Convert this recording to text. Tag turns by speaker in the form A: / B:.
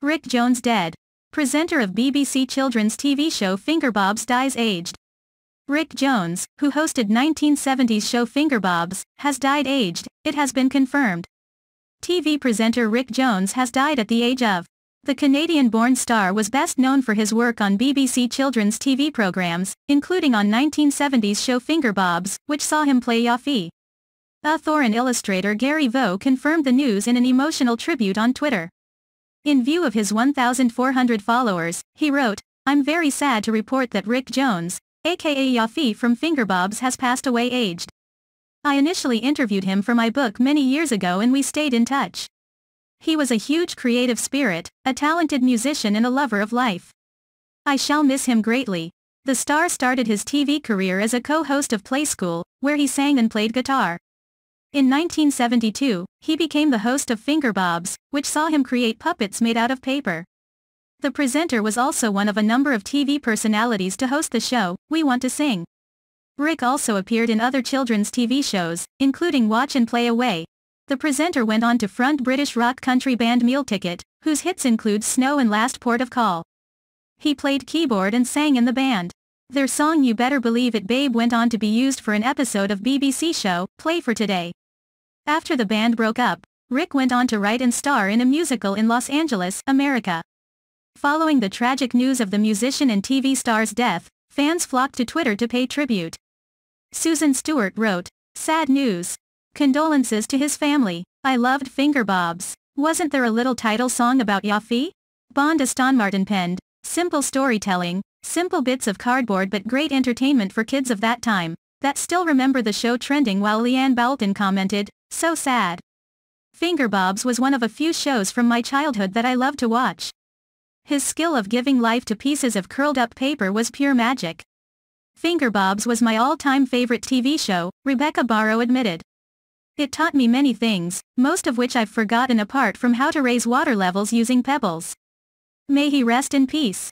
A: Rick Jones dead. Presenter of BBC children's TV show Fingerbobs dies aged. Rick Jones, who hosted 1970s show Fingerbobs, has died aged, it has been confirmed. TV presenter Rick Jones has died at the age of. The Canadian-born star was best known for his work on BBC children's TV programs, including on 1970s show Fingerbobs, which saw him play Yaffe. Author and illustrator Gary Vaux confirmed the news in an emotional tribute on Twitter. In view of his 1,400 followers, he wrote, I'm very sad to report that Rick Jones, aka Yafi from Fingerbobs has passed away aged. I initially interviewed him for my book many years ago and we stayed in touch. He was a huge creative spirit, a talented musician and a lover of life. I shall miss him greatly. The star started his TV career as a co-host of Play School, where he sang and played guitar. In 1972, he became the host of Finger Bobs, which saw him create puppets made out of paper. The presenter was also one of a number of TV personalities to host the show, We Want to Sing. Rick also appeared in other children's TV shows, including Watch and Play Away. The presenter went on to front British rock country band Meal Ticket, whose hits include Snow and Last Port of Call. He played keyboard and sang in the band. Their song You Better Believe It Babe went on to be used for an episode of BBC show, Play for Today. After the band broke up, Rick went on to write and star in a musical in Los Angeles, America. Following the tragic news of the musician and TV star's death, fans flocked to Twitter to pay tribute. Susan Stewart wrote, Sad news. Condolences to his family. I loved Fingerbobs. Wasn't there a little title song about Yaffe? Bond Aston Martin penned, simple storytelling, simple bits of cardboard but great entertainment for kids of that time, that still remember the show trending while Leanne Boulton commented, so sad. Fingerbobs was one of a few shows from my childhood that I loved to watch. His skill of giving life to pieces of curled-up paper was pure magic. Fingerbobs was my all-time favorite TV show, Rebecca Barrow admitted. It taught me many things, most of which I've forgotten apart from how to raise water levels using pebbles. May he rest in peace.